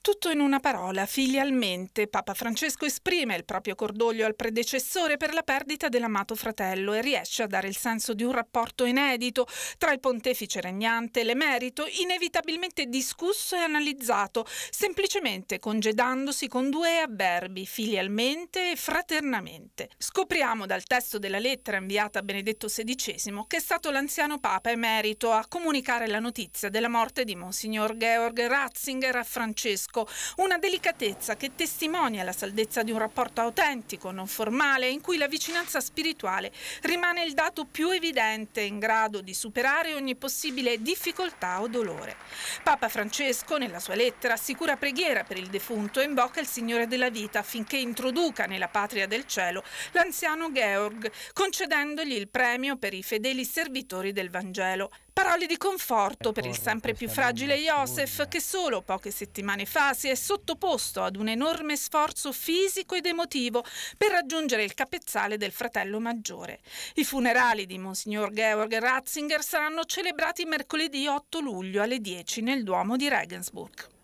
Tutto in una parola, filialmente, Papa Francesco esprime il proprio cordoglio al predecessore per la perdita dell'amato fratello e riesce a dare il senso di un rapporto inedito tra il pontefice regnante e l'emerito, inevitabilmente discusso e analizzato, semplicemente congedandosi con due avverbi, filialmente e fraternamente. Scopriamo dal testo della lettera inviata a Benedetto XVI che è stato l'anziano Papa emerito a comunicare la notizia della morte di Monsignor Georg Ratzinger a Francesco fresco, una delicatezza che testimonia la saldezza di un rapporto autentico, non formale, in cui la vicinanza spirituale rimane il dato più evidente in grado di superare ogni possibile difficoltà o dolore. Papa Francesco, nella sua lettera, assicura preghiera per il defunto e invoca il Signore della vita affinché introduca nella patria del cielo l'anziano Georg, concedendogli il premio per i fedeli servitori del Vangelo. Parole di conforto per il sempre più fragile Josef che solo poche settimane fa si è sottoposto ad un enorme sforzo fisico ed emotivo per raggiungere il capezzale del fratello maggiore. I funerali di Monsignor Georg Ratzinger saranno celebrati mercoledì 8 luglio alle 10 nel Duomo di Regensburg.